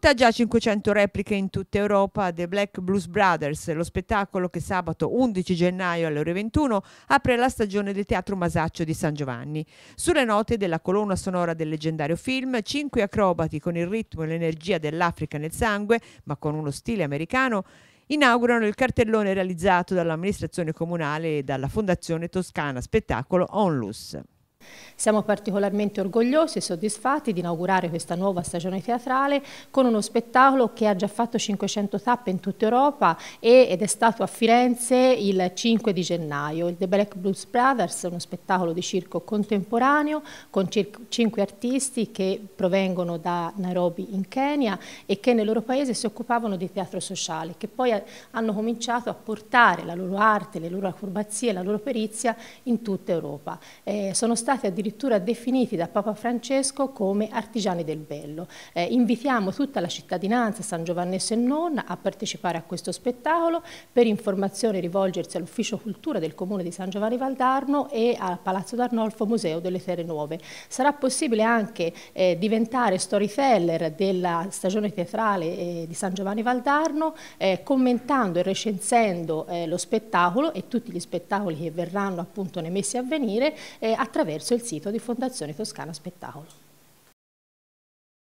conta già 500 repliche in tutta Europa The Black Blues Brothers, lo spettacolo che sabato 11 gennaio alle ore 21 apre la stagione del Teatro Masaccio di San Giovanni. Sulle note della colonna sonora del leggendario film, cinque acrobati con il ritmo e l'energia dell'Africa nel sangue, ma con uno stile americano, inaugurano il cartellone realizzato dall'amministrazione comunale e dalla Fondazione Toscana Spettacolo Onlus. Siamo particolarmente orgogliosi e soddisfatti di inaugurare questa nuova stagione teatrale con uno spettacolo che ha già fatto 500 tappe in tutta Europa ed è stato a Firenze il 5 di gennaio. Il The Black Blues Brothers è uno spettacolo di circo contemporaneo con circa 5 artisti che provengono da Nairobi in Kenya e che nel loro paese si occupavano di teatro sociale, che poi hanno cominciato a portare la loro arte, le loro acrobazie, la loro perizia in tutta Europa. Eh, sono stati stati addirittura definiti da Papa Francesco come artigiani del bello. Eh, invitiamo tutta la cittadinanza San Giovannese e non a partecipare a questo spettacolo, per informazioni rivolgersi all'Ufficio Cultura del Comune di San Giovanni Valdarno e al Palazzo d'Arnolfo Museo delle Terre Nuove. Sarà possibile anche eh, diventare storyteller della stagione teatrale eh, di San Giovanni Valdarno eh, commentando e recensendo eh, lo spettacolo e tutti gli spettacoli che verranno appunto nei mesi a venire eh, attraverso attraverso il sito di Fondazione Toscana Spettacolo.